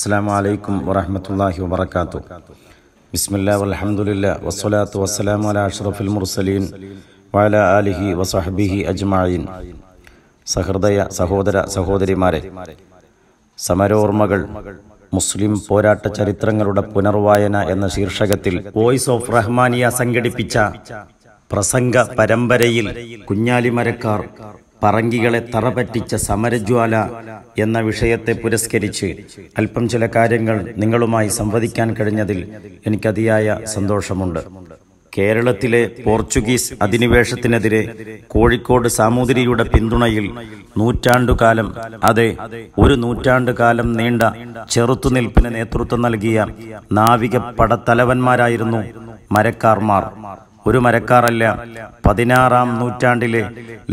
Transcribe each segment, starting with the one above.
അസ്സാം വലൈക്കും വറഹമത്തല്ലാഹി വാത്തു ബിസ്മില്ല വലഹമുല്ല വസ്സലാത്തു വസ്സലാം അല അഷ്റഫുൽ മുർസലീൻ വാല അലിഹി വസഹബിഹി അജ്മായിൻ സഹൃദയ സഹോദര സഹോദരിമാരെ സമരോർമ്മകൾ മുസ്ലിം പോരാട്ട ചരിത്രങ്ങളുടെ പുനർവായന എന്ന ശീർഷകത്തിൽ വോയിസ് ഓഫ് റഹ്മാനിയ സംഘടിപ്പിച്ച പ്രസംഗ പരമ്പരയിൽ കുഞ്ഞാലിമരക്കാർ പറങ്കികളെ തറപറ്റിച്ച സമരജ്വാല എന്ന വിഷയത്തെ പുരസ്കരിച്ച് അല്പം ചില കാര്യങ്ങൾ നിങ്ങളുമായി സംവദിക്കാൻ കഴിഞ്ഞതിൽ എനിക്കതിയായ സന്തോഷമുണ്ട് കേരളത്തിലെ പോർച്ചുഗീസ് അധിനിവേശത്തിനെതിരെ കോഴിക്കോട് സാമൂതിരിയുടെ പിന്തുണയിൽ നൂറ്റാണ്ടുകാലം അതെ ഒരു നൂറ്റാണ്ടുകാലം നീണ്ട ചെറുത്തുനിൽപ്പിന് നേതൃത്വം നൽകിയ നാവിക പടത്തലവന്മാരായിരുന്നു മരക്കാർമാർ ഒരു മരക്കാറല്ല പതിനാറാം നൂറ്റാണ്ടിലെ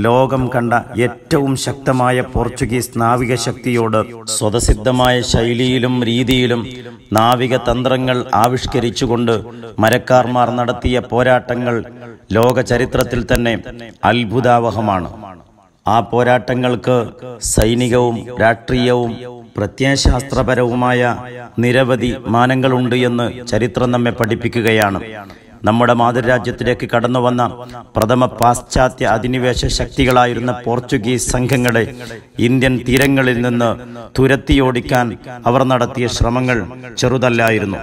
ലോകം കണ്ട ഏറ്റവും ശക്തമായ പോർച്ചുഗീസ് നാവിക ശക്തിയോട് സ്വതസിദ്ധമായ ശൈലിയിലും രീതിയിലും നാവിക തന്ത്രങ്ങൾ ആവിഷ്കരിച്ചുകൊണ്ട് മരക്കാർമാർ നടത്തിയ പോരാട്ടങ്ങൾ ലോക ചരിത്രത്തിൽ തന്നെ അത്ഭുതാവഹമാണ് ആ പോരാട്ടങ്ങൾക്ക് സൈനികവും രാഷ്ട്രീയവും പ്രത്യയശാസ്ത്രപരവുമായ നിരവധി മാനങ്ങളുണ്ട് എന്ന് ചരിത്രം നമ്മെ പഠിപ്പിക്കുകയാണ് നമ്മുടെ മാതൃരാജ്യത്തിലേക്ക് കടന്നു വന്ന പ്രഥമ പാശ്ചാത്യ അധിനിവേശ ശക്തികളായിരുന്ന പോർച്ചുഗീസ് സംഘങ്ങളെ ഇന്ത്യൻ തീരങ്ങളിൽ നിന്ന് തുരത്തിയോടിക്കാൻ അവർ നടത്തിയ ശ്രമങ്ങൾ ചെറുതല്ലായിരുന്നു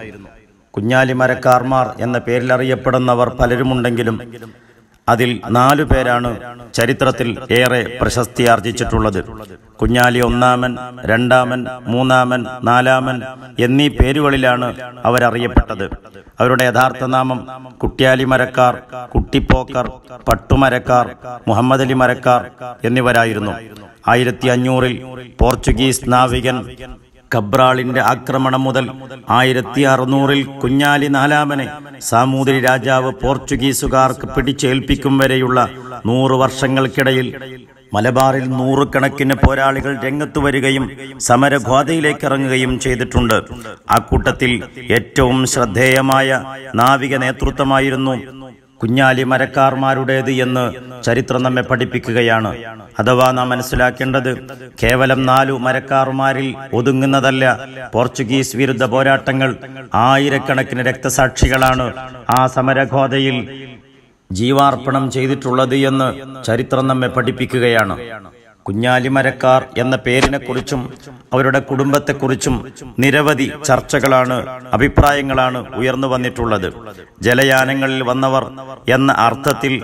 കുഞ്ഞാലിമരക്കാർമാർ എന്ന പേരിലറിയപ്പെടുന്നവർ പലരുമുണ്ടെങ്കിലും അതിൽ നാലു പേരാണ് ചരിത്രത്തിൽ ഏറെ പ്രശസ്തി ആർജിച്ചിട്ടുള്ളത് കുഞ്ഞാലി ഒന്നാമൻ രണ്ടാമൻ മൂന്നാമൻ നാലാമൻ എന്നീ പേരുകളിലാണ് അവരറിയപ്പെട്ടത് അവരുടെ യഥാർത്ഥ നാമം കുട്ടിയാലി മരക്കാർ കുട്ടിപ്പോക്കർ പട്ടുമരക്കാർ മുഹമ്മദ് അലി മരക്കാർ എന്നിവരായിരുന്നു ആയിരത്തി അഞ്ഞൂറിൽ പോർച്ചുഗീസ് നാവികൻ കബ്രാളിന്റെ ആക്രമണം മുതൽ ആയിരത്തി അറുനൂറിൽ കുഞ്ഞാലി നാലാമനെ സാമൂതിരി രാജാവ് പോർച്ചുഗീസുകാർക്ക് പിടിച്ചേൽപ്പിക്കും വരെയുള്ള നൂറ് വർഷങ്ങൾക്കിടയിൽ മലബാറിൽ നൂറുകണക്കിന് പോരാളികൾ രംഗത്തു വരികയും സമരഗോധയിലേക്ക് ഇറങ്ങുകയും ചെയ്തിട്ടുണ്ട് ആ കൂട്ടത്തിൽ ഏറ്റവും ശ്രദ്ധേയമായ നാവിക നേതൃത്വമായിരുന്നു കുഞ്ഞാലി മരക്കാർമാരുടേത് എന്ന് ചരിത്രം നമ്മെ പഠിപ്പിക്കുകയാണ് അഥവാ നാം മനസ്സിലാക്കേണ്ടത് കേവലം നാലു മരക്കാർമാരിൽ ഒതുങ്ങുന്നതല്ല പോർച്ചുഗീസ് വിരുദ്ധ പോരാട്ടങ്ങൾ ആയിരക്കണക്കിന് രക്തസാക്ഷികളാണ് ആ സമരഘോതയിൽ ജീവാർപ്പണം ചെയ്തിട്ടുള്ളത് എന്ന് ചരിത്രം നമ്മെ പഠിപ്പിക്കുകയാണ് കുഞ്ഞാലിമരക്കാർ എന്ന പേരിനെക്കുറിച്ചും അവരുടെ കുടുംബത്തെക്കുറിച്ചും നിരവധി ചർച്ചകളാണ് അഭിപ്രായങ്ങളാണ് ഉയർന്നു വന്നിട്ടുള്ളത് ജലയാനങ്ങളിൽ വന്നവർ എന്ന അർത്ഥത്തിൽ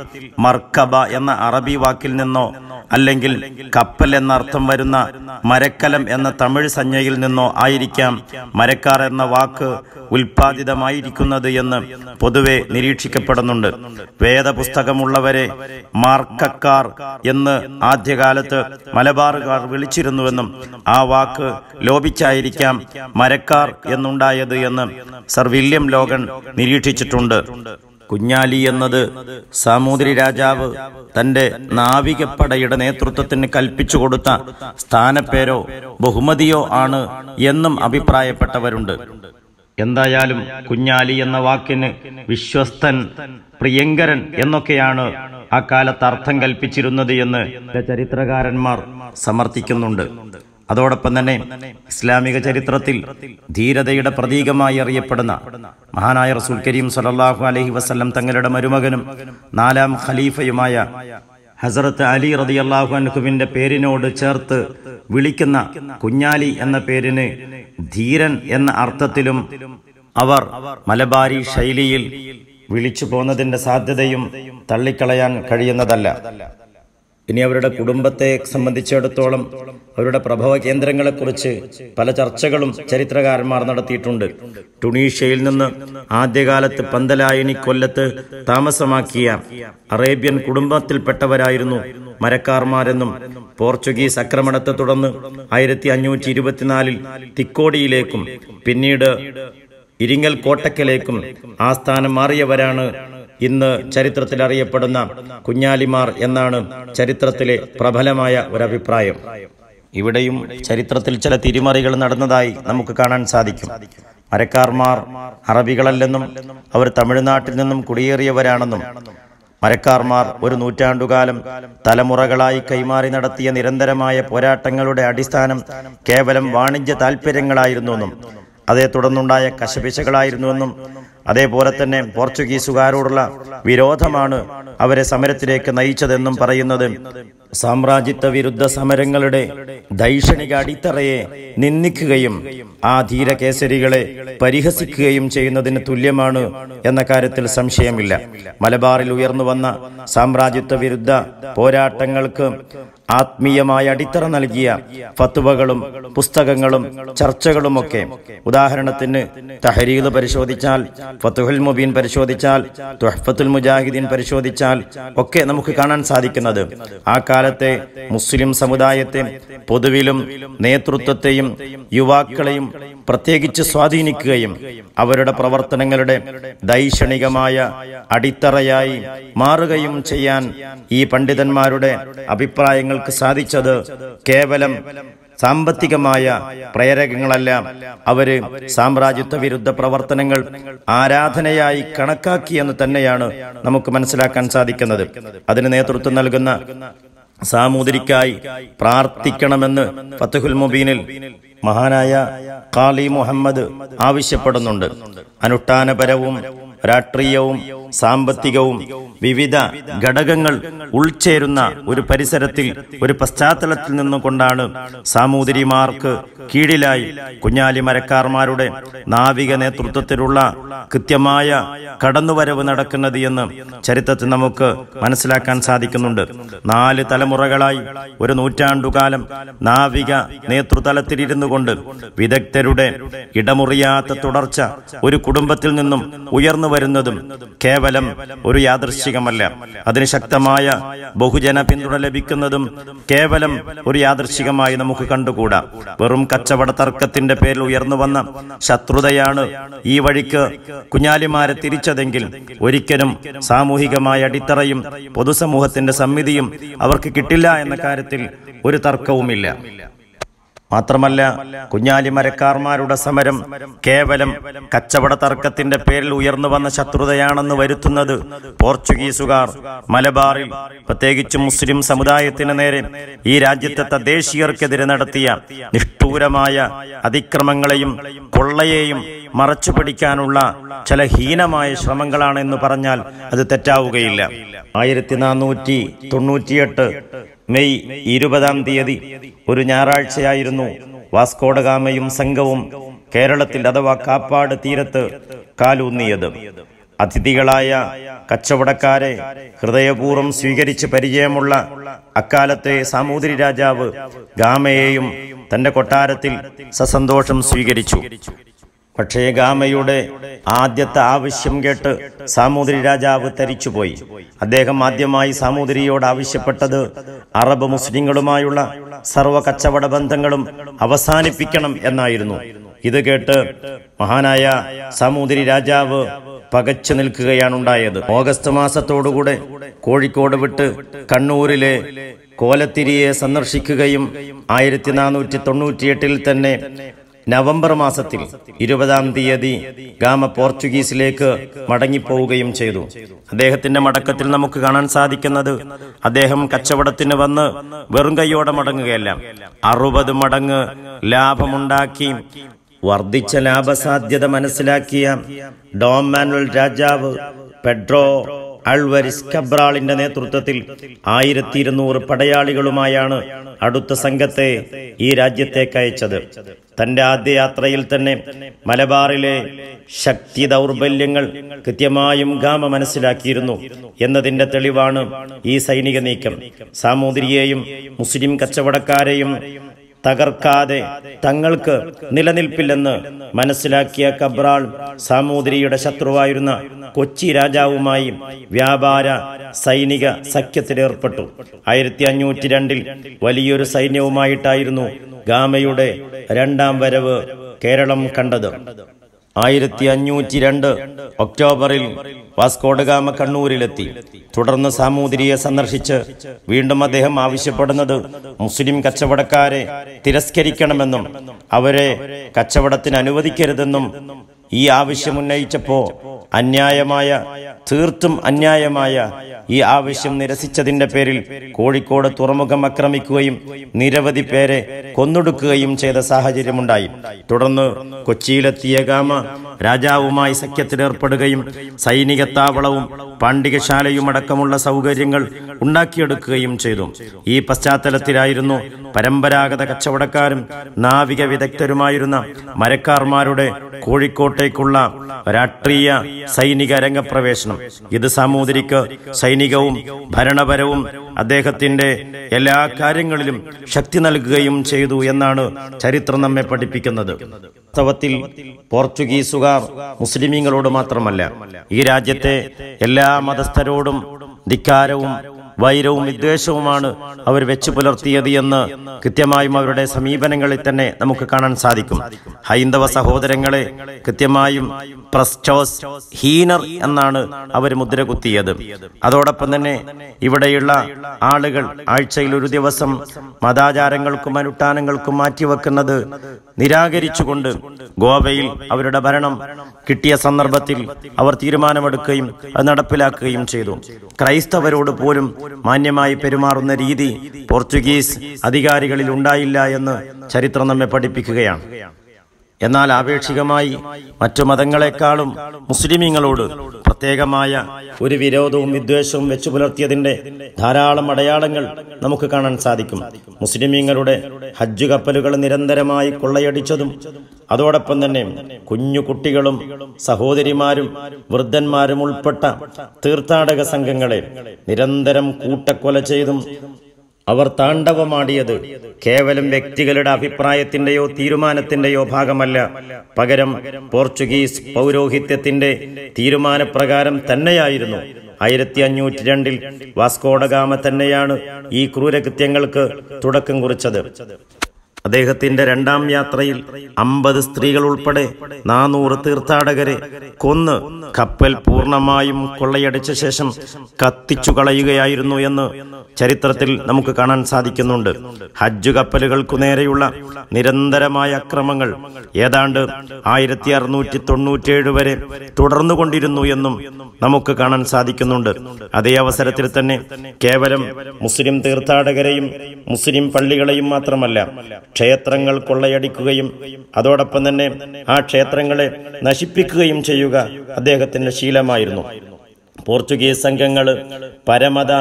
മർക്കബ എന്ന അറബി വാക്കിൽ നിന്നോ അല്ലെങ്കിൽ കപ്പൽ എന്ന അർത്ഥം വരുന്ന മരക്കലം എന്ന തമിഴ് സംജ്ഞയിൽ നിന്നോ ആയിരിക്കാം മരക്കാർ എന്ന വാക്ക് ഉൽപാദിതമായിരിക്കുന്നത് എന്ന് പൊതുവെ നിരീക്ഷിക്കപ്പെടുന്നുണ്ട് വേദപുസ്തകമുള്ളവരെ മാർക്കക്കാർ എന്ന് ആദ്യകാലത്ത് മലബാറുകാർ വിളിച്ചിരുന്നുവെന്നും ആ വാക്ക് ലോപിച്ചായിരിക്കാം മരക്കാർ എന്നുണ്ടായത് എന്ന് സർ വില്യം ലോഗൻ നിരീക്ഷിച്ചിട്ടുണ്ട് കുഞ്ഞാലി എന്നത് സാമൂതിരി രാജാവ് തന്റെ നാവികപ്പടയുടെ നേതൃത്വത്തിന് കൽപ്പിച്ചു കൊടുത്ത സ്ഥാനപ്പേരോ ബഹുമതിയോ ആണ് എന്നും അഭിപ്രായപ്പെട്ടവരുണ്ട് എന്തായാലും കുഞ്ഞാലി എന്ന വാക്കിന് വിശ്വസ്തൻ പ്രിയങ്കരൻ എന്നൊക്കെയാണ് കാലത്ത് അർത്ഥം കൽപ്പിച്ചിരുന്നത് എന്ന് ചരിത്രകാരന്മാർ സമർത്ഥിക്കുന്നുണ്ട് അതോടൊപ്പം തന്നെ ഇസ്ലാമിക ചരിത്രത്തിൽ ധീരതയുടെ പ്രതീകമായി അറിയപ്പെടുന്ന മഹാനായ റസൂൽ കരീം സലാഹു അലഹി വസ്ലം തങ്ങളുടെ മരുമകനും നാലാം ഖലീഫയുമായ ഹസറത്ത് അലി അള്ളാഹു അൻഹുവിന്റെ പേരിനോട് ചേർത്ത് വിളിക്കുന്ന കുഞ്ഞാലി എന്ന പേരിന് ധീരൻ എന്ന അർത്ഥത്തിലും അവർ മലബാരി ശൈലിയിൽ വിളിച്ചു പോന്നതിന്റെ സാധ്യതയും തള്ളിക്കളയാൻ കഴിയുന്നതല്ല ഇനി അവരുടെ കുടുംബത്തെ സംബന്ധിച്ചിടത്തോളം അവരുടെ പ്രഭവ കേന്ദ്രങ്ങളെക്കുറിച്ച് പല ചർച്ചകളും ചരിത്രകാരന്മാർ നടത്തിയിട്ടുണ്ട് ടുണീഷ്യയിൽ നിന്ന് ആദ്യകാലത്ത് പന്തലായനി കൊല്ലത്ത് താമസമാക്കിയ അറേബ്യൻ കുടുംബത്തിൽപ്പെട്ടവരായിരുന്നു മരക്കാർമാരെന്നും പോർച്ചുഗീസ് ആക്രമണത്തെ തുടർന്ന് ആയിരത്തി അഞ്ഞൂറ്റി ഇരുപത്തിനാലിൽ തിക്കോടിയിലേക്കും പിന്നീട് ഇരിങ്ങൽ കോട്ടക്കലേക്കും ആസ്ഥാനം മാറിയവരാണ് ഇന്ന് ചരിത്രത്തിൽ അറിയപ്പെടുന്ന കുഞ്ഞാലിമാർ എന്നാണ് ചരിത്രത്തിലെ പ്രബലമായ ഒരഭിപ്രായം ഇവിടെയും ചരിത്രത്തിൽ ചില തിരിമറികൾ നടന്നതായി നമുക്ക് കാണാൻ സാധിക്കും മരക്കാർമാർ അറബികളല്ലെന്നും അവർ തമിഴ്നാട്ടിൽ നിന്നും കുടിയേറിയവരാണെന്നും മരക്കാർമാർ ഒരു നൂറ്റാണ്ടുകാലം തലമുറകളായി കൈമാറി നടത്തിയ നിരന്തരമായ പോരാട്ടങ്ങളുടെ അടിസ്ഥാനം കേവലം വാണിജ്യ താൽപ്പര്യങ്ങളായിരുന്നുവെന്നും അതേ തുടർന്നുണ്ടായ കശപിശകളായിരുന്നുവെന്നും അതേപോലെ തന്നെ പോർച്ചുഗീസുകാരോടുള്ള വിരോധമാണ് അവരെ സമരത്തിലേക്ക് നയിച്ചതെന്നും പറയുന്നത് സാമ്രാജ്യത്വ വിരുദ്ധ സമരങ്ങളുടെ ദൈക്ഷണിക അടിത്തറയെ നിന്ദിക്കുകയും ആ ധീരകേസരികളെ പരിഹസിക്കുകയും ചെയ്യുന്നതിന് തുല്യമാണ് എന്ന കാര്യത്തിൽ സംശയമില്ല മലബാറിൽ ഉയർന്നു വന്ന സാമ്രാജ്യത്വ വിരുദ്ധ പോരാട്ടങ്ങൾക്ക് ആത്മീയമായ അടിത്തറ നൽകിയ ഫത്തുവകളും പുസ്തകങ്ങളും ചർച്ചകളുമൊക്കെ ഉദാഹരണത്തിന് തഹരീദ് പരിശോധിച്ചാൽ ഫത്തുഹുൽ മുബീൻ പരിശോധിച്ചാൽ തുഹഫത്തുൽ മുജാഹിദീൻ പരിശോധിച്ചാൽ ഒക്കെ നമുക്ക് കാണാൻ സാധിക്കുന്നത് ആ കാലത്തെ മുസ്ലിം സമുദായത്തെ പൊതുവിലും നേതൃത്വത്തെയും യുവാക്കളെയും പ്രത്യേകിച്ച് സ്വാധീനിക്കുകയും അവരുടെ പ്രവർത്തനങ്ങളുടെ ദൈക്ഷണികമായ അടിത്തറയായി മാറുകയും ചെയ്യാൻ ഈ പണ്ഡിതന്മാരുടെ അഭിപ്രായങ്ങൾക്ക് സാധിച്ചത് കേവലം സാമ്പത്തികമായ പ്രേരകങ്ങളല്ല അവര് സാമ്രാജ്യത്വ വിരുദ്ധ പ്രവർത്തനങ്ങൾ ആരാധനയായി കണക്കാക്കിയെന്ന് തന്നെയാണ് നമുക്ക് മനസ്സിലാക്കാൻ സാധിക്കുന്നത് അതിന് നേതൃത്വം നൽകുന്ന സാമൂതിരിക്കായി പ്രാർത്ഥിക്കണമെന്ന് ഫത്തുഹുൽ മുബീനിൽ മഹാനായ കാളി മുഹമ്മദ് ആവശ്യപ്പെടുന്നുണ്ട് അനുഷ്ഠാനപരവും രാഷ്ട്രീയവും സാമ്പത്തികവും വിവിധ ഘടകങ്ങൾ ഉൾച്ചേരുന്ന ഒരു പരിസരത്തിൽ ഒരു പശ്ചാത്തലത്തിൽ നിന്നുകൊണ്ടാണ് സാമൂതിരിമാർക്ക് കീഴിലായി കുഞ്ഞാലി മരക്കാർമാരുടെ നാവിക നേതൃത്വത്തിലുള്ള കൃത്യമായ കടന്നുവരവ് നടക്കുന്നത് എന്ന് ചരിത്രത്തിൽ നമുക്ക് മനസ്സിലാക്കാൻ സാധിക്കുന്നുണ്ട് നാല് തലമുറകളായി ഒരു നൂറ്റാണ്ടുകാലം നാവിക നേതൃതലത്തിലിരുന്നു കൊണ്ട് വിദഗ്ധരുടെ ഇടമുറിയാത്ത തുടർച്ച ഒരു കുടുംബത്തിൽ നിന്നും ഉയർന്നു വരുന്നതും കേവലം ഒരു യാദൃശ്ചികമല്ല അതിന് ശക്തമായ ബഹുജന പിന്തുണ ലഭിക്കുന്നതും കേവലം ഒരു യാദൃശ്ചികമായി നമുക്ക് കണ്ടുകൂടാ വെറും കച്ചവട തർക്കത്തിന്റെ പേരിൽ ഉയർന്നു വന്ന ശത്രുതയാണ് ഈ വഴിക്ക് കുഞ്ഞാലിമാരെ തിരിച്ചതെങ്കിൽ ഒരിക്കലും സാമൂഹികമായ അടിത്തറയും പൊതുസമൂഹത്തിന്റെ സമ്മിതിയും അവർക്ക് കിട്ടില്ല എന്ന കാര്യത്തിൽ ഒരു തർക്കവുമില്ല മാത്രമല്ല കുഞ്ഞാലി മരക്കാർമാരുടെ സമരം കേവലം കച്ചവട തർക്കത്തിന്റെ പേരിൽ ഉയർന്നു വന്ന ശത്രുതയാണെന്ന് വരുത്തുന്നത് പോർച്ചുഗീസുകാർ മലബാറിൽ പ്രത്യേകിച്ച് മുസ്ലിം സമുദായത്തിന് നേരെ ഈ രാജ്യത്തെ തദ്ദേശീയർക്കെതിരെ നടത്തിയ നിഷ്ഠൂരമായ അതിക്രമങ്ങളെയും കൊള്ളയെയും മറച്ചു പിടിക്കാനുള്ള ചില ഹീനമായ ശ്രമങ്ങളാണെന്ന് പറഞ്ഞാൽ അത് തെറ്റാവുകയില്ല ആയിരത്തി നാനൂറ്റി തൊണ്ണൂറ്റിയെട്ട് മെയ് ഇരുപതാം തീയതി ഒരു ഞായറാഴ്ചയായിരുന്നു വാസ്കോഡഗാമയും സംഘവും കേരളത്തിൽ അഥവാ കാപ്പാട് തീരത്ത് കാലൂന്നിയത് അതിഥികളായ കച്ചവടക്കാരെ ഹൃദയപൂർവ്വം സ്വീകരിച്ച് പരിചയമുള്ള അക്കാലത്തെ സാമൂതിരി രാജാവ് ഗാമയെയും തന്റെ കൊട്ടാരത്തിൽ സസന്തോഷം സ്വീകരിച്ചു പക്ഷേ ഗാമയുടെ ആദ്യത്തെ ആവശ്യം കേട്ട് സാമൂതിരി രാജാവ് തരിച്ചുപോയി അദ്ദേഹം ആദ്യമായി സാമൂതിരിയോട് ആവശ്യപ്പെട്ടത് അറബ് മുസ്ലിങ്ങളുമായുള്ള സർവ കച്ചവട ബന്ധങ്ങളും അവസാനിപ്പിക്കണം എന്നായിരുന്നു ഇത് കേട്ട് മഹാനായ സാമൂതിരി രാജാവ് പകച്ചു നിൽക്കുകയാണുണ്ടായത് ഓഗസ്റ്റ് മാസത്തോടുകൂടെ കോഴിക്കോട് വിട്ട് കണ്ണൂരിലെ കോലത്തിരിയെ സന്ദർശിക്കുകയും ആയിരത്തി നാനൂറ്റി തൊണ്ണൂറ്റിയെട്ടിൽ തന്നെ നവംബർ മാസത്തിൽ ഇരുപതാം തീയതി ഗാമ പോർച്ചുഗീസിലേക്ക് മടങ്ങിപ്പോവുകയും ചെയ്തു അദ്ദേഹത്തിന്റെ മടക്കത്തിൽ നമുക്ക് കാണാൻ സാധിക്കുന്നത് അദ്ദേഹം കച്ചവടത്തിന് വന്ന് വെറും കൈയോടെ മടങ്ങുകയല്ല അറുപത് മടങ്ങ് ലാഭമുണ്ടാക്കി വർദ്ധിച്ച ലാഭസാധ്യത മനസ്സിലാക്കിയ ഡോം മാനുവൽ രാജാവ് പെഡ്രോ അൾവരിസ് ഖബ്രാളിന്റെ നേതൃത്വത്തിൽ ആയിരത്തി ഇരുന്നൂറ് പടയാളികളുമായാണ് അടുത്ത സംഘത്തെ ഈ രാജ്യത്തേക്ക് അയച്ചത് തന്റെ ആദ്യ യാത്രയിൽ തന്നെ മലബാറിലെ ശക്തി ദൗർബല്യങ്ങൾ കൃത്യമായും ഗാമ മനസ്സിലാക്കിയിരുന്നു എന്നതിന്റെ തെളിവാണ് ഈ സൈനിക നീക്കം സാമൂതിരിയെയും മുസ്ലിം കച്ചവടക്കാരെയും തകർക്കാതെ തങ്ങൾക്ക് നിലനിൽപ്പില്ലെന്ന് മനസ്സിലാക്കിയ കബ്രാൾ സാമൂതിരിയുടെ ശത്രുവായിരുന്ന കൊച്ചി രാജാവുമായും വ്യാപാര സൈനിക സഖ്യത്തിലേർപ്പെട്ടു ആയിരത്തി അഞ്ഞൂറ്റി രണ്ടിൽ വലിയൊരു സൈന്യവുമായിട്ടായിരുന്നു ഗാമയുടെ രണ്ടാം വരവ് കേരളം കണ്ടത് ആയിരത്തി അഞ്ഞൂറ്റി രണ്ട് ഒക്ടോബറിൽ വാസ്കോഡഗാമ കണ്ണൂരിലെത്തി തുടർന്ന് സാമൂതിരിയെ സന്ദർശിച്ച് വീണ്ടും അദ്ദേഹം ആവശ്യപ്പെടുന്നത് മുസ്ലിം കച്ചവടക്കാരെ തിരസ്കരിക്കണമെന്നും അവരെ കച്ചവടത്തിന് അനുവദിക്കരുതെന്നും ഈ ആവശ്യം ഉന്നയിച്ചപ്പോൾ അന്യായമായ തീർത്തും അന്യായമായ ഈ ആവശ്യം നിരസിച്ചതിന്റെ പേരിൽ കോഴിക്കോട് തുറമുഖം ആക്രമിക്കുകയും നിരവധി പേരെ കൊന്നൊടുക്കുകയും ചെയ്ത സാഹചര്യമുണ്ടായി തുടർന്ന് കൊച്ചിയിലെത്തിയ ഗാമ രാജാവുമായി സഖ്യത്തിലേർപ്പെടുകയും സൈനിക താവളവും പാണ്ഡികശാലയും അടക്കമുള്ള സൗകര്യങ്ങൾ ഉണ്ടാക്കിയെടുക്കുകയും ചെയ്തു ഈ പശ്ചാത്തലത്തിലായിരുന്നു പരമ്പരാഗത കച്ചവടക്കാരും നാവിക വിദഗ്ധരുമായിരുന്ന മരക്കാർമാരുടെ കോഴിക്കോട്ടേക്കുള്ള രാഷ്ട്രീയ സൈനിക രംഗപ്രവേശനം ഇത് സാമൂതിരിക്ക് സൈനികവും ഭരണപരവും അദ്ദേഹത്തിന്റെ എല്ലാ കാര്യങ്ങളിലും ശക്തി നൽകുകയും ചെയ്തു എന്നാണ് ചരിത്രം നമ്മെ പഠിപ്പിക്കുന്നത് വാസ്തവത്തിൽ പോർച്ചുഗീസുകാർ മുസ്ലിമീങ്ങളോട് മാത്രമല്ല ഈ രാജ്യത്തെ എല്ലാ മതസ്ഥരോടും ധിക്കാരവും വൈരവും വിദ്വേഷവുമാണ് അവർ വെച്ചു പുലർത്തിയത് എന്ന് കൃത്യമായും അവരുടെ സമീപനങ്ങളിൽ തന്നെ നമുക്ക് കാണാൻ സാധിക്കും ഹൈന്ദവ സഹോദരങ്ങളെ കൃത്യമായും പ്രസ്റ്റോസ് ഹീനർ എന്നാണ് അവർ മുദ്ര കുത്തിയത് അതോടൊപ്പം തന്നെ ഇവിടെയുള്ള ആളുകൾ ആഴ്ചയിൽ ഒരു ദിവസം മതാചാരങ്ങൾക്കും അനുഷ്ഠാനങ്ങൾക്കും മാറ്റിവെക്കുന്നത് നിരാകരിച്ചുകൊണ്ട് ഗോവയിൽ അവരുടെ ഭരണം കിട്ടിയ സന്ദർഭത്തിൽ അവർ തീരുമാനമെടുക്കുകയും അത് നടപ്പിലാക്കുകയും ചെയ്തു ക്രൈസ്തവരോട് പോലും മാന്യമായി പെരുമാറുന്ന രീതി പോർച്ചുഗീസ് അധികാരികളിൽ ഉണ്ടായില്ല എന്ന് ചരിത്രം നമ്മെ പഠിപ്പിക്കുകയാണ് എന്നാൽ ആപേക്ഷികമായി മറ്റു മതങ്ങളെക്കാളും മുസ്ലിമീങ്ങളോട് പ്രത്യേകമായ ഒരു വിരോധവും വിദ്വേഷവും വെച്ചു പുലർത്തിയതിന്റെ ധാരാളം അടയാളങ്ങൾ നമുക്ക് കാണാൻ സാധിക്കും മുസ്ലിമീങ്ങളുടെ ഹജ്ജ് കപ്പലുകൾ നിരന്തരമായി കൊള്ളയടിച്ചതും അതോടൊപ്പം തന്നെ കുഞ്ഞു കുട്ടികളും സഹോദരിമാരും വൃദ്ധന്മാരും ഉൾപ്പെട്ട തീർത്ഥാടക സംഘങ്ങളെ നിരന്തരം കൂട്ടക്കൊല ചെയ്തും അവർ താണ്ഡവമാടിയത് കേവലം വ്യക്തികളുടെ അഭിപ്രായത്തിന്റെയോ തീരുമാനത്തിന്റെയോ ഭാഗമല്ല പകരം പോർച്ചുഗീസ് പൗരോഹിത്യത്തിന്റെ തീരുമാനപ്രകാരം തന്നെയായിരുന്നു ആയിരത്തി അഞ്ഞൂറ്റി രണ്ടിൽ വാസ്കോഡഗാമ തന്നെയാണ് ഈ ക്രൂരകൃത്യങ്ങൾക്ക് തുടക്കം കുറിച്ചത് അദ്ദേഹത്തിന്റെ രണ്ടാം യാത്രയിൽ അമ്പത് സ്ത്രീകൾ ഉൾപ്പെടെ നാനൂറ് തീർത്ഥാടകരെ കൊന്ന് കപ്പൽ പൂർണ്ണമായും കൊള്ളയടിച്ച ശേഷം കത്തിച്ചു കളയുകയായിരുന്നു എന്ന് ചരിത്രത്തിൽ നമുക്ക് കാണാൻ സാധിക്കുന്നുണ്ട് ഹജ്ജ് കപ്പലുകൾക്കു നേരെയുള്ള നിരന്തരമായ അക്രമങ്ങൾ ഏതാണ്ട് ആയിരത്തി അറുന്നൂറ്റി തൊണ്ണൂറ്റിയേഴ് വരെ തുടർന്നുകൊണ്ടിരുന്നു എന്നും നമുക്ക് കാണാൻ സാധിക്കുന്നുണ്ട് അതേ അവസരത്തിൽ തന്നെ കേവലം മുസ്ലിം തീർത്ഥാടകരെയും മുസ്ലിം പള്ളികളെയും മാത്രമല്ല ക്ഷേത്രങ്ങൾ കൊള്ളയടിക്കുകയും അതോടൊപ്പം തന്നെ ആ ക്ഷേത്രങ്ങളെ നശിപ്പിക്കുകയും ചെയ്യുക അദ്ദേഹത്തിൻ്റെ ശീലമായിരുന്നു പോർച്ചുഗീസ് സംഘങ്ങൾ പരമത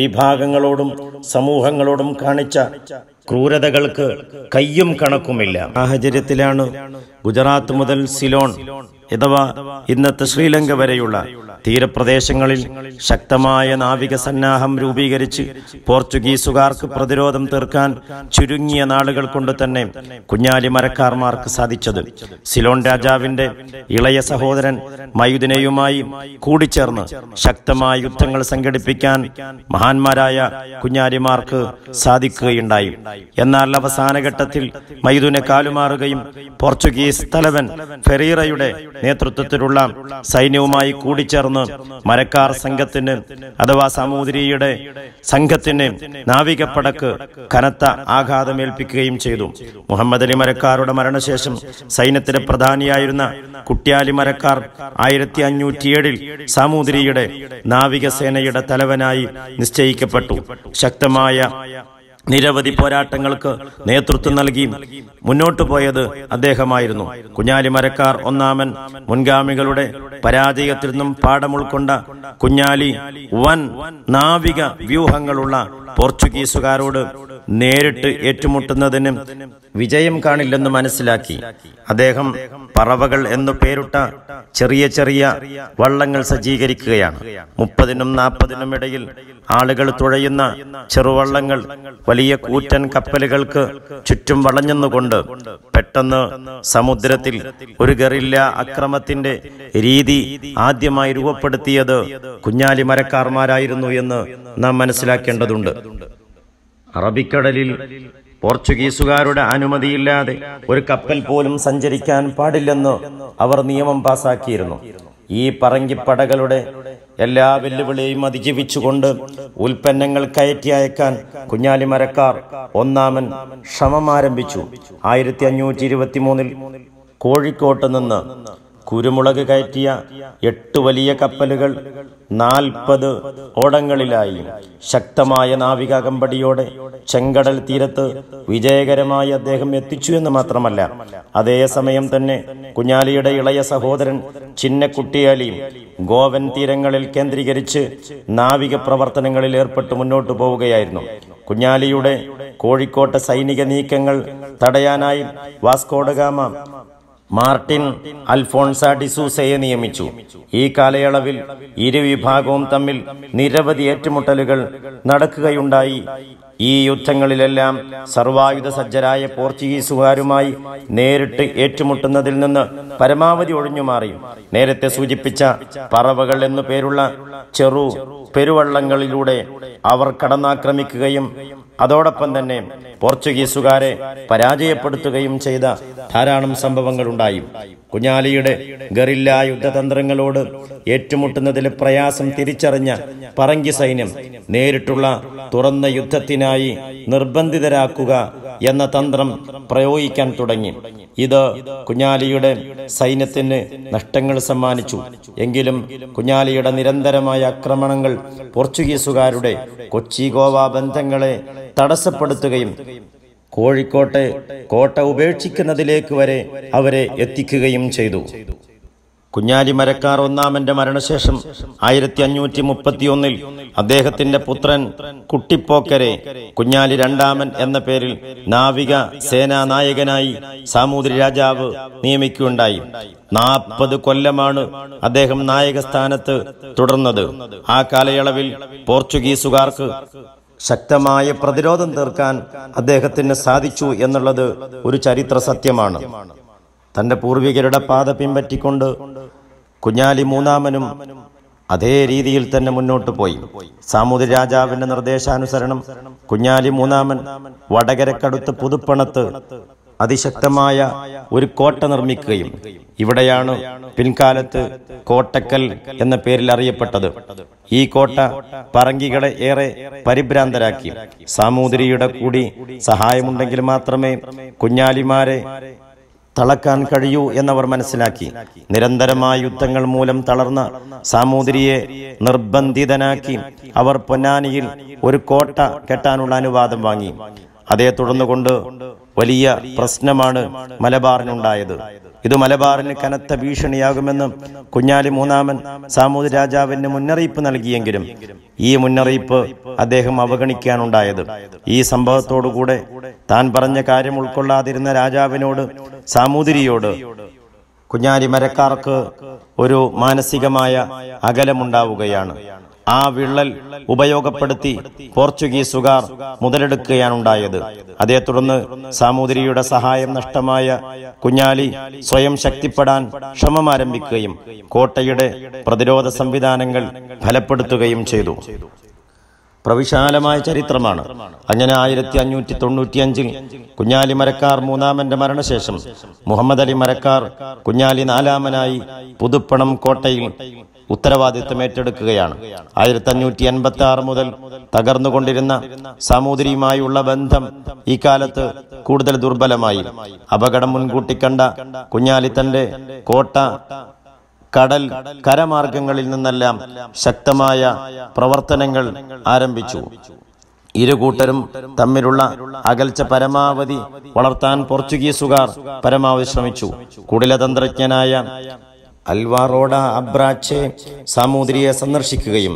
വിഭാഗങ്ങളോടും സമൂഹങ്ങളോടും കാണിച്ച ക്രൂരതകൾക്ക് കയ്യും കണക്കുമില്ല സാഹചര്യത്തിലാണ് ഗുജറാത്ത് മുതൽ സിലോൺ അഥവാ ഇന്നത്തെ ശ്രീലങ്ക വരെയുള്ള തീരപ്രദേശങ്ങളിൽ ശക്തമായ നാവിക സന്നാഹം രൂപീകരിച്ച് പോർച്ചുഗീസുകാർക്ക് പ്രതിരോധം തീർക്കാൻ ചുരുങ്ങിയ നാളുകൾ കൊണ്ട് തന്നെ കുഞ്ഞാലി മരക്കാർമാർക്ക് സാധിച്ചത് സിലോൺ രാജാവിന്റെ ഇളയ സഹോദരൻ മയുദിനയുമായി കൂടിച്ചേർന്ന് ശക്തമായ യുദ്ധങ്ങൾ സംഘടിപ്പിക്കാൻ മഹാന്മാരായ കുഞ്ഞാലിമാർക്ക് സാധിക്കുകയുണ്ടായി എന്നാൽ അവസാനഘട്ടത്തിൽ മൈദുനെ കാലുമാറുകയും പോർച്ചുഗീസ് തലവൻ ഫെറീറയുടെ നേതൃത്വത്തിലുള്ള സൈന്യവുമായി കൂടിച്ചേർന്ന് മരക്കാർ സംഘത്തിന് അഥവാ സാമൂതിരിയുടെ സംഘത്തിന് നാവികപ്പടക്ക് കനത്ത ആഘാതമേൽപ്പിക്കുകയും ചെയ്തു മുഹമ്മദ് അലി മരക്കാരുടെ മരണശേഷം സൈന്യത്തിലെ പ്രധാനിയായിരുന്ന കുട്ടിയാലി മരക്കാർ ആയിരത്തി അഞ്ഞൂറ്റിയേഴിൽ സാമൂതിരിയുടെ നാവികസേനയുടെ തലവനായി നിശ്ചയിക്കപ്പെട്ടു ശക്തമായ നിരവധി പോരാട്ടങ്ങൾക്ക് നേതൃത്വം നൽകി മുന്നോട്ടു പോയത് അദ്ദേഹമായിരുന്നു കുഞ്ഞാലി മരക്കാർ ഒന്നാമൻ മുൻഗാമികളുടെ പരാജയത്തിൽ നിന്നും പാഠം ഉൾക്കൊണ്ട കുഞ്ഞാലി വൻ നാവിക വ്യൂഹങ്ങളുള്ള പോർച്ചുഗീസുകാരോട് നേരിട്ട് ഏറ്റുമുട്ടുന്നതിന് വിജയം കാണില്ലെന്ന് മനസ്സിലാക്കി അദ്ദേഹം പറവകൾ എന്നു പേരിട്ട ചെറിയ ചെറിയ വള്ളങ്ങൾ സജ്ജീകരിക്കുകയാണ് മുപ്പതിനും നാൽപ്പതിനും ഇടയിൽ ആളുകൾ തുഴയുന്ന ചെറുവള്ളങ്ങൾ വലിയ കൂറ്റൻ കപ്പലുകൾക്ക് ചുറ്റും വളഞ്ഞെന്നുകൊണ്ട് പെട്ടെന്ന് സമുദ്രത്തിൽ ഒരു ഗറില്ല അക്രമത്തിന്റെ രീതി ആദ്യമായി രൂപപ്പെടുത്തിയത് കുഞ്ഞാലി മരക്കാർമാരായിരുന്നു എന്ന് നാം മനസ്സിലാക്കേണ്ടതുണ്ട് അറബിക്കടലിൽ പോർച്ചുഗീസുകാരുടെ അനുമതിയില്ലാതെ ഒരു കപ്പൽ പോലും സഞ്ചരിക്കാൻ പാടില്ലെന്ന് അവർ നിയമം പാസാക്കിയിരുന്നു ഈ പറങ്കിപ്പടകളുടെ എല്ലാ വെല്ലുവിളിയും അതിജീവിച്ചുകൊണ്ട് ഉൽപ്പന്നങ്ങൾ കയറ്റി അയക്കാൻ കുഞ്ഞാലി മരക്കാർ ഒന്നാമൻ ശ്രമം ആരംഭിച്ചു ആയിരത്തി അഞ്ഞൂറ്റി ഇരുപത്തി മൂന്നിൽ കോഴിക്കോട്ട് നിന്ന് കുരുമുളക് കയറ്റിയ എട്ട് വലിയ കപ്പലുകൾ നാൽപ്പത് ഓടങ്ങളിലായി ശക്തമായ നാവിക കമ്പടിയോടെ ചെങ്കടൽ തീരത്ത് വിജയകരമായി അദ്ദേഹം എത്തിച്ചു എന്ന് മാത്രമല്ല അതേസമയം തന്നെ കുഞ്ഞാലിയുടെ ഇളയ സഹോദരൻ ചിന്നക്കുട്ടിയാലിയും ഗോവൻ തീരങ്ങളിൽ കേന്ദ്രീകരിച്ച് നാവിക പ്രവർത്തനങ്ങളിൽ ഏർപ്പെട്ട് മുന്നോട്ടു പോവുകയായിരുന്നു കുഞ്ഞാലിയുടെ കോഴിക്കോട്ടെ സൈനിക നീക്കങ്ങൾ തടയാനായി വാസ്കോഡഗാമ മാർട്ടിൻ അൽഫോൺസ ഡിസൂസയെ നിയമിച്ചു ഈ കാലയളവിൽ ഇരുവിഭാഗവും തമ്മിൽ നിരവധി ഏറ്റുമുട്ടലുകൾ നടക്കുകയുണ്ടായി ഈ യുദ്ധങ്ങളിലെല്ലാം സർവായുധ സജ്ജരായ പോർച്ചുഗീസുകാരുമായി നേരിട്ട് ഏറ്റുമുട്ടുന്നതിൽ നിന്ന് പരമാവധി ഒഴിഞ്ഞുമാറി നേരത്തെ സൂചിപ്പിച്ച പറവകൾ എന്നു പേരുള്ള ചെറു പെരുവള്ളങ്ങളിലൂടെ അവർ കടന്നാക്രമിക്കുകയും അതോടൊപ്പം തന്നെ പോർച്ചുഗീസുകാരെ പരാജയപ്പെടുത്തുകയും ചെയ്ത ധാരാളം സംഭവങ്ങളുണ്ടായി കുഞ്ഞാലിയുടെ ഗറില്ല യുദ്ധതന്ത്രങ്ങളോട് ഏറ്റുമുട്ടുന്നതിൽ പ്രയാസം തിരിച്ചറിഞ്ഞ പറങ്കി സൈന്യം നേരിട്ടുള്ള തുറന്ന യുദ്ധത്തിനായി നിർബന്ധിതരാക്കുക എന്ന തന്ത്രം പ്രയോഗിക്കാൻ തുടങ്ങി ഇത് കുഞ്ഞാലിയുടെ സൈന്യത്തിന് നഷ്ടങ്ങൾ സമ്മാനിച്ചു എങ്കിലും കുഞ്ഞാലിയുടെ നിരന്തരമായ ആക്രമണങ്ങൾ പോർച്ചുഗീസുകാരുടെ കൊച്ചി ഗോവ ബന്ധങ്ങളെ തടസ്സപ്പെടുത്തുകയും കോഴിക്കോട്ടെ കോട്ട ഉപേക്ഷിക്കുന്നതിലേക്ക് വരെ അവരെ എത്തിക്കുകയും ചെയ്തു കുഞ്ഞാലി മരക്കാർ ഒന്നാമന്റെ മരണശേഷം ആയിരത്തി അഞ്ഞൂറ്റി ഒന്നിൽ അദ്ദേഹത്തിന്റെ പുത്രൻ കുട്ടിപ്പോക്കരെ കുഞ്ഞാലി രണ്ടാമൻ എന്ന പേരിൽ നാവിക സേനാനായകനായി സാമൂതിരി രാജാവ് നിയമിക്കുകയുണ്ടായി നാൽപ്പത് കൊല്ലമാണ് അദ്ദേഹം നായക സ്ഥാനത്ത് തുടർന്നത് ആ കാലയളവിൽ പോർച്ചുഗീസുകാർക്ക് ശക്തമായ പ്രതിരോധം തീർക്കാൻ അദ്ദേഹത്തിന് സാധിച്ചു എന്നുള്ളത് ഒരു ചരിത്ര സത്യമാണ് തൻ്റെ പൂർവികരുടെ പാത പിൻപറ്റിക്കൊണ്ട് കുഞ്ഞാലി മൂന്നാമനും അതേ രീതിയിൽ തന്നെ മുന്നോട്ട് പോയി സാമൂതി രാജാവിന്റെ നിർദ്ദേശാനുസരണം കുഞ്ഞാലി മൂന്നാമൻ വടകരക്കടുത്ത് പുതുപ്പണത്ത് അതിശക്തമായ ഒരു കോട്ട നിർമ്മിക്കുകയും ഇവിടെയാണ് പിൻകാലത്ത് കോട്ടക്കൽ എന്ന പേരിൽ അറിയപ്പെട്ടത് ഈ കോട്ട പറങ്കികളെ ഏറെ പരിഭ്രാന്തരാക്കി സാമൂതിരിയുടെ കൂടി സഹായമുണ്ടെങ്കിൽ മാത്രമേ കുഞ്ഞാലിമാരെ തളക്കാൻ കഴിയൂ എന്നവർ മനസ്സിലാക്കി നിരന്തരമായ യുദ്ധങ്ങൾ മൂലം തളർന്ന സാമൂതിരിയെ നിർബന്ധിതനാക്കി അവർ പൊന്നാനിയിൽ ഒരു കോട്ട കെട്ടാനുള്ള അനുവാദം വാങ്ങി അതേ തുടർന്നുകൊണ്ട് വലിയ പ്രശ്നമാണ് മലബാറിനുണ്ടായത് ഇത് മലബാറിന് കനത്ത ഭീഷണിയാകുമെന്നും കുഞ്ഞാലി മൂന്നാമൻ സാമൂതി രാജാവിന് മുന്നറിയിപ്പ് നൽകിയെങ്കിലും ഈ മുന്നറിയിപ്പ് അദ്ദേഹം അവഗണിക്കാനുണ്ടായത് ഈ സംഭവത്തോടുകൂടെ താൻ പറഞ്ഞ കാര്യം ഉൾക്കൊള്ളാതിരുന്ന രാജാവിനോട് സാമൂതിരിയോട് കുഞ്ഞാലി മരക്കാർക്ക് ഒരു മാനസികമായ അകലമുണ്ടാവുകയാണ് ആ വിള്ളൽ ഉപയോഗപ്പെടുത്തി പോർച്ചുഗീസുകാർ മുതലെടുക്കുകയാണുണ്ടായത് അതേ തുടർന്ന് സാമൂതിരിയുടെ സഹായം നഷ്ടമായ കുഞ്ഞാലി സ്വയം ശക്തിപ്പെടാൻ ശ്രമം ആരംഭിക്കുകയും കോട്ടയുടെ പ്രതിരോധ സംവിധാനങ്ങൾ ഫലപ്പെടുത്തുകയും ചെയ്തു പ്രവിശാലമായ ചരിത്രമാണ് അങ്ങനെ ആയിരത്തി അഞ്ഞൂറ്റി തൊണ്ണൂറ്റിയഞ്ചിൽ കുഞ്ഞാലി മരക്കാർ മൂന്നാമന്റെ മരണശേഷം മുഹമ്മദ് അലി മരക്കാർ കുഞ്ഞാലി നാലാമനായി പുതുപ്പണം കോട്ടയിൽ ഉത്തരവാദിത്വം ഏറ്റെടുക്കുകയാണ് ആയിരത്തി അഞ്ഞൂറ്റി എൺപത്തി ആറ് മുതൽ തകർന്നുകൊണ്ടിരുന്ന സാമൂതിരിയുമായുള്ള ബന്ധം ഈ കാലത്ത് കൂടുതൽ ദുർബലമായി അപകടം മുൻകൂട്ടി കണ്ട കുഞ്ഞാലി തന്റെ കോട്ട കടൽ കരമാർഗങ്ങളിൽ നിന്നെല്ലാം ശക്തമായ പ്രവർത്തനങ്ങൾ ആരംഭിച്ചു ഇരു കൂട്ടരും തമ്മിലുള്ള അകൽച്ച പരമാവധി വളർത്താൻ പോർച്ചുഗീസുകാർ പരമാവധി ശ്രമിച്ചു കുടിലതന്ത്രജ്ഞനായ അൽവാറോഡ അബ്രാച്ചെ സാമൂതിരിയെ സന്ദർശിക്കുകയും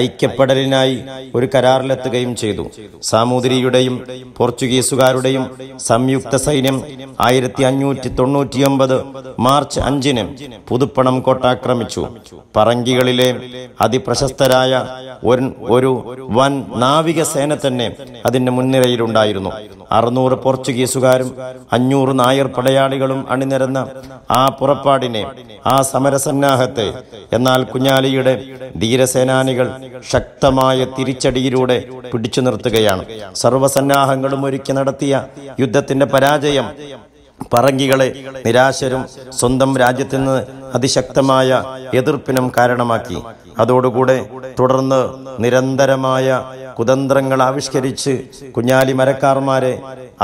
ഐക്യപ്പെടലിനായി ഒരു കരാറിലെത്തുകയും ചെയ്തു സാമൂതിരിയുടെയും പോർച്ചുഗീസുകാരുടെയും സംയുക്ത സൈന്യം ആയിരത്തി അഞ്ഞൂറ്റി തൊണ്ണൂറ്റിയൊമ്പത് മാർച്ച് അഞ്ചിന് പുതുപ്പണം കോട്ടാക്രമിച്ചു പറങ്കികളിലെ അതിപ്രശസ്തരായ ഒരു വൻ സേന തന്നെ അതിന്റെ മുൻനിരയിലുണ്ടായിരുന്നു അറുന്നൂറ് പോർച്ചുഗീസുകാരും അഞ്ഞൂറ് നായർ പടയാളികളും അണിനിരന്ന ആ പുറപ്പാടിനെ ആ സമരസന്നാഹത്തെ എന്നാൽ കുഞ്ഞാലിയുടെ ധീരസേനാനികൾ ശക്തമായ തിരിച്ചടിയിലൂടെ പിടിച്ചു നിർത്തുകയാണ് സർവ്വസന്നാഹങ്ങളും ഒരുക്കി നടത്തിയ യുദ്ധത്തിന്റെ പരാജയം പറങ്കികളെ നിരാശരും സ്വന്തം രാജ്യത്തു നിന്ന് അതിശക്തമായ എതിർപ്പിനും കാരണമാക്കി അതോടുകൂടെ തുടർന്ന് നിരന്തരമായ കുതന്ത്രങ്ങൾ ആവിഷ്കരിച്ച് കുഞ്ഞാലി മരക്കാർമാരെ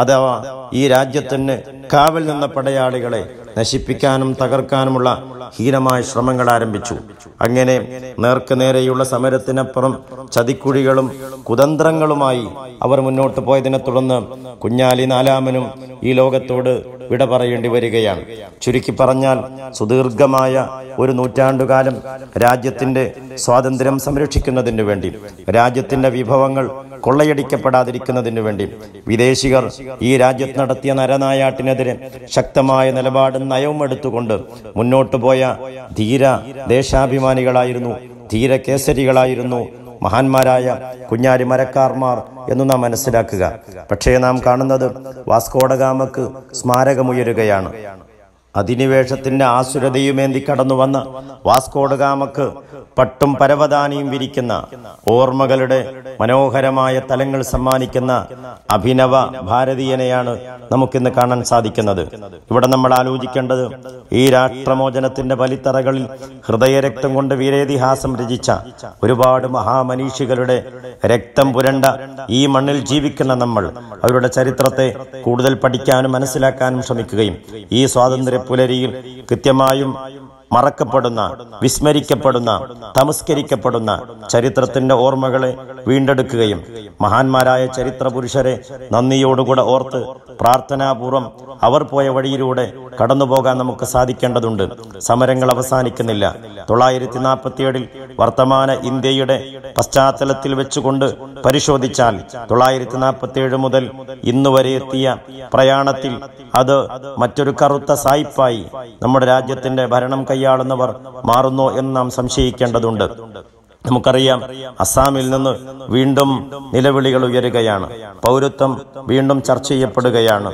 അഥവാ ഈ രാജ്യത്തിന് കാവൽ നിന്ന പടയാളികളെ നശിപ്പിക്കാനും തകർക്കാനുമുള്ള ഹീനമായ ശ്രമങ്ങൾ ആരംഭിച്ചു അങ്ങനെ നേർക്കുനേരെയുള്ള സമരത്തിനപ്പുറം ചതിക്കുഴികളും കുതന്ത്രങ്ങളുമായി അവർ മുന്നോട്ട് പോയതിനെ തുടർന്ന് കുഞ്ഞാലി നാലാമനും ഈ ലോകത്തോട് വിട പറയേണ്ടി വരികയാണ് ചുരുക്കി പറഞ്ഞാൽ സുദീർഘമായ ഒരു നൂറ്റാണ്ടുകാലം രാജ്യത്തിന്റെ സ്വാതന്ത്ര്യം സംരക്ഷിക്കുന്നതിന് വേണ്ടി രാജ്യത്തിന്റെ വിഭവ വിഭവങ്ങൾ കൊള്ളയടിക്കപ്പെടാതിരിക്കുന്നതിന് വേണ്ടി വിദേശികർ ഈ രാജ്യത്ത് നടത്തിയ നരനായാട്ടിനെതിരെ ശക്തമായ നിലപാടും നയവും എടുത്തുകൊണ്ട് മുന്നോട്ടു പോയ ധീര ദേശാഭിമാനികളായിരുന്നു കേസരികളായിരുന്നു മഹാന്മാരായ കുഞ്ഞാരി മരക്കാർമാർ എന്ന് നാം മനസ്സിലാക്കുക പക്ഷേ നാം കാണുന്നത് വാസ്കോഡഗാമക്ക് സ്മാരകമുയരുകയാണ് അധിനിവേശത്തിന്റെ ആസുരതയുമേന്തി കടന്നുവന്ന ഗാമക്ക് പട്ടും പരവതാനിയും വിരിക്കുന്ന ഓർമ്മകളുടെ മനോഹരമായ തലങ്ങൾ സമ്മാനിക്കുന്ന അഭിനവ ഭാരതീയനെയാണ് നമുക്കിന്ന് കാണാൻ സാധിക്കുന്നത് ഇവിടെ നമ്മൾ ആലോചിക്കേണ്ടത് ഈ രാഷ്ട്രമോചനത്തിന്റെ വലിത്തറകളിൽ ഹൃദയരക്തം കൊണ്ട് വീരേതിഹാസം രചിച്ച ഒരുപാട് മഹാമനീഷികളുടെ രക്തം പുരണ്ട ഈ മണ്ണിൽ ജീവിക്കുന്ന നമ്മൾ അവരുടെ ചരിത്രത്തെ കൂടുതൽ പഠിക്കാനും മനസ്സിലാക്കാനും ശ്രമിക്കുകയും ഈ സ്വാതന്ത്ര്യ പുലരിയിൽ കൃത്യമായും മറക്കപ്പെടുന്ന വിസ്മരിക്കപ്പെടുന്ന തമസ്കരിക്കപ്പെടുന്ന ചരിത്രത്തിന്റെ ഓർമ്മകളെ വീണ്ടെടുക്കുകയും മഹാന്മാരായ ചരിത്ര പുരുഷരെ നന്ദിയോടുകൂടെ ഓർത്ത് പ്രാർത്ഥനാപൂർവം അവർ പോയ വഴിയിലൂടെ കടന്നുപോകാൻ നമുക്ക് സാധിക്കേണ്ടതുണ്ട് സമരങ്ങൾ അവസാനിക്കുന്നില്ല തൊള്ളായിരത്തി നാൽപ്പത്തിയേഴിൽ വർത്തമാന ഇന്ത്യയുടെ പശ്ചാത്തലത്തിൽ വെച്ചുകൊണ്ട് പരിശോധിച്ചാൽ തൊള്ളായിരത്തി നാൽപ്പത്തിയേഴ് മുതൽ ഇന്ന് വരെ എത്തിയ പ്രയാണത്തിൽ അത് മറ്റൊരു കറുത്ത സായിപ്പായി നമ്മുടെ രാജ്യത്തിന്റെ ഭരണം കൈ അയാളെന്നവർ മാറുന്നോ എന്ന് നാം സംശയിക്കേണ്ടതുണ്ട് നമുക്കറിയാം അസാമിൽ നിന്ന് വീണ്ടും നിലവിളികൾ ഉയരുകയാണ് പൗരത്വം വീണ്ടും ചർച്ച ചെയ്യപ്പെടുകയാണ്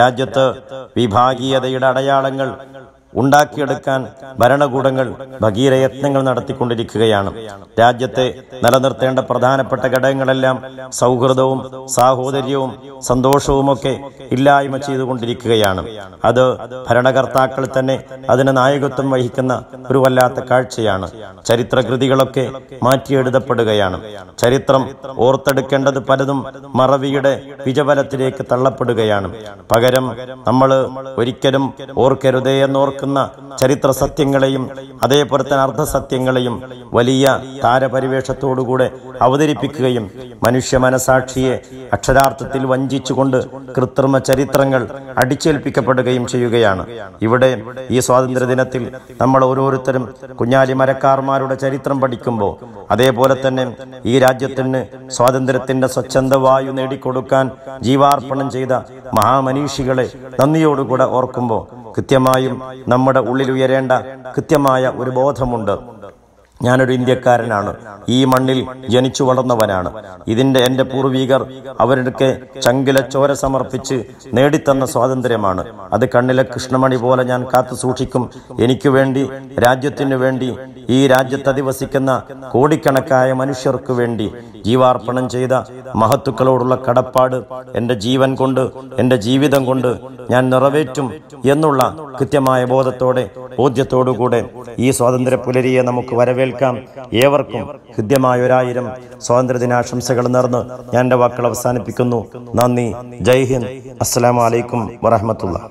രാജ്യത്ത് വിഭാഗീയതയുടെ അടയാളങ്ങൾ ഉണ്ടാക്കിയെടുക്കാൻ ഭരണകൂടങ്ങൾ ഭഗീരയത്നങ്ങൾ നടത്തിക്കൊണ്ടിരിക്കുകയാണ് രാജ്യത്തെ നിലനിർത്തേണ്ട പ്രധാനപ്പെട്ട ഘടകങ്ങളെല്ലാം സൗഹൃദവും സാഹോദര്യവും സന്തോഷവുമൊക്കെ ഇല്ലായ്മ ചെയ്തുകൊണ്ടിരിക്കുകയാണ് അത് ഭരണകർത്താക്കൾ തന്നെ അതിന് നായകത്വം വഹിക്കുന്ന ഒരു വല്ലാത്ത കാഴ്ചയാണ് ചരിത്രകൃതികളൊക്കെ മാറ്റിയെഴുതപ്പെടുകയാണ് ചരിത്രം ഓർത്തെടുക്കേണ്ടത് പലതും മറവിയുടെ വിജബലത്തിലേക്ക് തള്ളപ്പെടുകയാണ് പകരം നമ്മൾ ഒരിക്കലും ഓർക്കരുതേ എന്നോർക്ക് നടക്കുന്ന ചരിത്ര സത്യങ്ങളെയും അതേപോലെ തന്നെ അർദ്ധസത്യങ്ങളെയും വലിയ താരപരിവേഷത്തോടുകൂടെ അവതരിപ്പിക്കുകയും മനുഷ്യ മനസാക്ഷിയെ അക്ഷരാർത്ഥത്തിൽ വഞ്ചിച്ചുകൊണ്ട് കൃത്രിമ ചരിത്രങ്ങൾ അടിച്ചേൽപ്പിക്കപ്പെടുകയും ചെയ്യുകയാണ് ഇവിടെ ഈ സ്വാതന്ത്ര്യ ദിനത്തിൽ നമ്മൾ ഓരോരുത്തരും കുഞ്ഞാലി മരക്കാർമാരുടെ ചരിത്രം പഠിക്കുമ്പോൾ അതേപോലെ തന്നെ ഈ രാജ്യത്തിന് സ്വാതന്ത്ര്യത്തിന്റെ സ്വച്ഛന്ത വായു നേടിക്കൊടുക്കാൻ ജീവാർപ്പണം ചെയ്ത മഹാമനീഷികളെ നന്ദിയോടുകൂടെ ഓർക്കുമ്പോൾ കൃത്യമായും നമ്മുടെ ഉള്ളിൽ ഉയരേണ്ട കൃത്യമായ ഒരു ബോധമുണ്ട് ഞാനൊരു ഇന്ത്യക്കാരനാണ് ഈ മണ്ണിൽ ജനിച്ചു വളർന്നവനാണ് ഇതിന്റെ എന്റെ പൂർവികർ അവരുടെ ചങ്കില ചോര സമർപ്പിച്ച് നേടിത്തന്ന സ്വാതന്ത്ര്യമാണ് അത് കണ്ണിലെ കൃഷ്ണമണി പോലെ ഞാൻ കാത്തു സൂക്ഷിക്കും എനിക്ക് വേണ്ടി രാജ്യത്തിനു വേണ്ടി ഈ രാജ്യത്ത് അധിവസിക്കുന്ന കോടിക്കണക്കായ മനുഷ്യർക്ക് വേണ്ടി ജീവാർപ്പണം ചെയ്ത മഹത്തുക്കളോടുള്ള കടപ്പാട് എൻ്റെ ജീവൻ കൊണ്ട് എൻ്റെ ജീവിതം കൊണ്ട് ഞാൻ നിറവേറ്റും എന്നുള്ള കൃത്യമായ ബോധത്തോടെ ബോധ്യത്തോടുകൂടെ ഈ സ്വാതന്ത്ര്യ പുലരിയെ നമുക്ക് വരവേൽ വരവേൽക്കാം ഏവർക്കും ഹൃദ്യമായൊരായിരം സ്വാതന്ത്ര്യദിനാശംസകൾ നേർന്ന് ഞാൻ എൻ്റെ വാക്കുകൾ അവസാനിപ്പിക്കുന്നു നന്ദി ജയ് ഹിന്ദ് അസ്സലാമലൈക്കും വറഹമത്തുള്ള